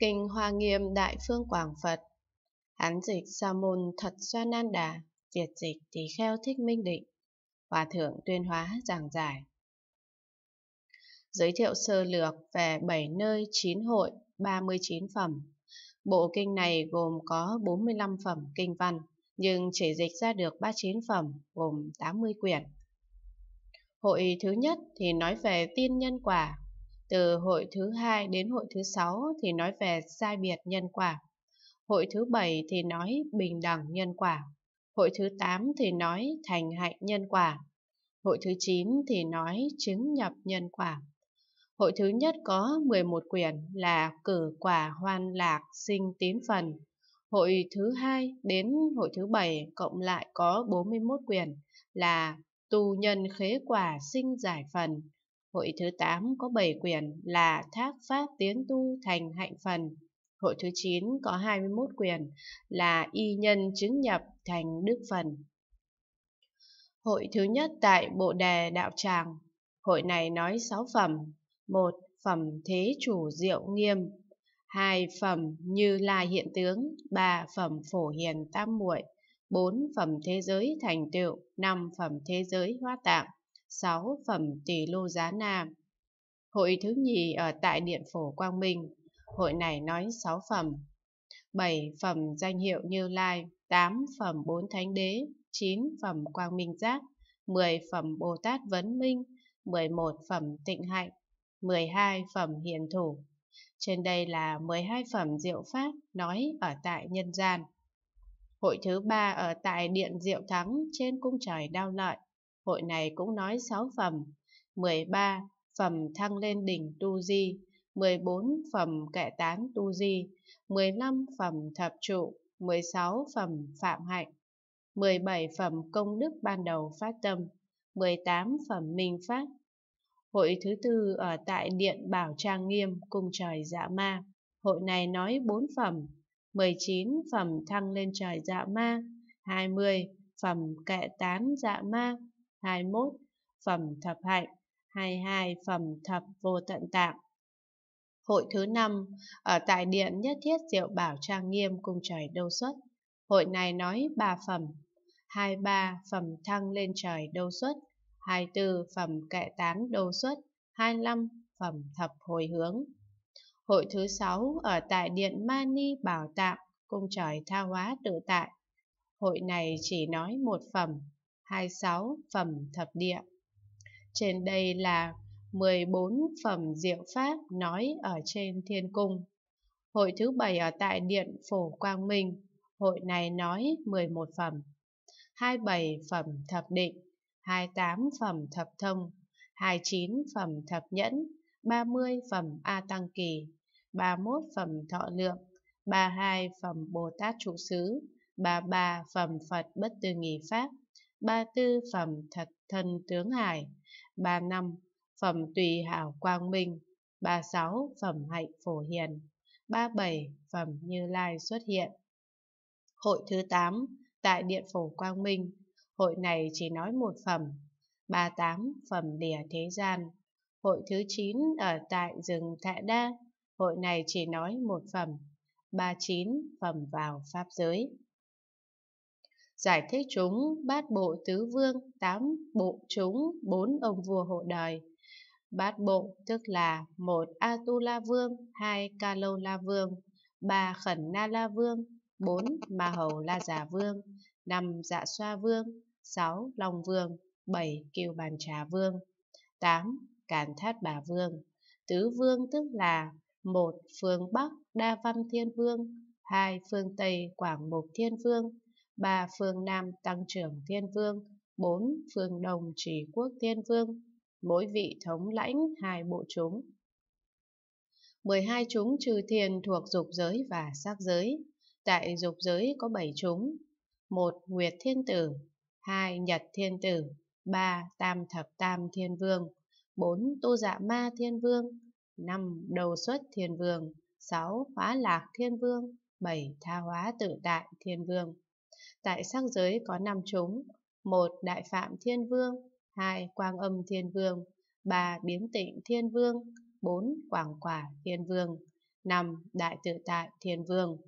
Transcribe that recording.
Kinh Hoa Nghiêm Đại Phương Quảng Phật Hán dịch Sa môn thật xoa nan đà, Việt dịch Tỳ kheo thích minh định, Hòa thượng tuyên hóa giảng giải. Giới thiệu sơ lược về 7 nơi 9 hội 39 phẩm. Bộ kinh này gồm có 45 phẩm kinh văn, nhưng chỉ dịch ra được 39 phẩm gồm 80 quyển. Hội thứ nhất thì nói về tin nhân quả từ hội thứ hai đến hội thứ sáu thì nói về sai biệt nhân quả. Hội thứ bảy thì nói bình đẳng nhân quả. Hội thứ tám thì nói thành hạnh nhân quả. Hội thứ chín thì nói chứng nhập nhân quả. Hội thứ nhất có 11 quyển là cử quả hoan lạc sinh tín phần. Hội thứ hai đến hội thứ bảy cộng lại có 41 quyển là tu nhân khế quả sinh giải phần. Hội thứ 8 có 7 quyển là Thác Pháp Tiến Tu Thành Hạnh Phần. Hội thứ 9 có 21 quyển là Y Nhân Chứng Nhập Thành Đức Phần. Hội thứ nhất tại Bộ Đề Đạo Tràng. Hội này nói 6 phẩm. 1. Phẩm Thế Chủ Diệu Nghiêm. 2. Phẩm Như Lai Hiện Tướng. 3. Phẩm Phổ Hiền Tam Muội. 4. Phẩm Thế Giới Thành Tựu. 5. Phẩm Thế Giới Hoa Tạng. 6 phẩm tỳ lô giá na. Hội thứ nhì ở tại Điện Phổ Quang Minh, hội này nói 6 phẩm. 7 phẩm danh hiệu Như Lai, 8 phẩm bốn thánh đế, 9 phẩm Quang Minh Giác, 10 phẩm Bồ Tát Vấn Minh, 11 phẩm Tịnh Hạnh, 12 phẩm Hiền Thủ. Trên đây là 12 phẩm diệu pháp nói ở tại nhân gian. Hội thứ ba ở tại Điện Diệu Thắng trên cung trời Đao Lợi hội này cũng nói sáu phẩm, 13 phẩm thăng lên đỉnh tu di, 14 phẩm kệ tán tu di, 15 phẩm thập trụ, 16 phẩm phạm hạnh, 17 phẩm công đức ban đầu phát tâm, 18 phẩm minh phát. Hội thứ tư ở tại Điện Bảo Trang Nghiêm, cung trời dạ ma. Hội này nói bốn phẩm, 19 phẩm thăng lên trời dạ ma, 20 phẩm kệ tán dạ ma, 21 phẩm thập hạnh, 22 phẩm thập vô tận tạng. Hội thứ năm ở tại điện nhất thiết diệu bảo trang nghiêm cung trời đâu xuất. Hội này nói ba phẩm, 23 phẩm thăng lên trời đâu xuất, 24 phẩm kệ tán đâu xuất, 25 phẩm thập hồi hướng. Hội thứ sáu ở tại điện Mani Bảo Tạng, cung trời tha hóa tự tại. Hội này chỉ nói một phẩm, 26 phẩm thập địa. Trên đây là 14 phẩm diệu pháp nói ở trên thiên cung. Hội thứ bảy ở tại Điện Phổ Quang Minh, hội này nói 11 phẩm, 27 phẩm thập định, 28 phẩm thập thông, 29 phẩm thập nhẫn, 30 phẩm A Tăng Kỳ, 31 phẩm thọ lượng, 32 phẩm Bồ Tát trụ xứ, 33 phẩm Phật bất tư nghị pháp, ba tư phẩm thật thân tướng hải, ba năm phẩm tùy hảo quang minh, ba sáu phẩm hạnh phổ hiền, ba bảy phẩm như lai xuất hiện. Hội thứ tám tại Điện Phổ Quang Minh, hội này chỉ nói một phẩm, ba tám phẩm đỉa thế gian. Hội thứ chín ở tại rừng Thạ Đa, hội này chỉ nói một phẩm, ba chín phẩm vào Pháp giới giải thích chúng bát bộ tứ vương, tám bộ chúng, bốn ông vua hộ đời. Bát bộ tức là một Atula vương, hai Kalo La vương, ba Khẩn Na La vương, bốn Ma Hầu La Già vương, năm Dạ Xoa vương, sáu Long vương, bảy Kiều Bàn Trà vương, tám Càn Thát Bà vương. Tứ vương tức là một Phương Bắc Đa Văn Thiên vương, hai Phương Tây Quảng Mục Thiên vương, 3. Phương Nam Tăng trưởng Thiên Vương 4. Phương Đồng chỉ Quốc Thiên Vương Mỗi vị thống lãnh hai bộ chúng 12 chúng trừ thiền thuộc dục giới và sắc giới. Tại dục giới có 7 chúng. 1. Nguyệt Thiên Tử 2. Nhật Thiên Tử 3. Tam Thập Tam Thiên Vương 4. Tu Dạ Ma Thiên Vương 5. Đầu Xuất Thiên Vương 6. Hóa Lạc Thiên Vương 7. Tha Hóa Tự Tại Thiên Vương tại sắc giới có năm chúng, một Đại Phạm Thiên Vương, hai Quang Âm Thiên Vương, ba Biến Tịnh Thiên Vương, bốn Quảng Quả Thiên Vương, năm Đại Tự Tại Thiên Vương.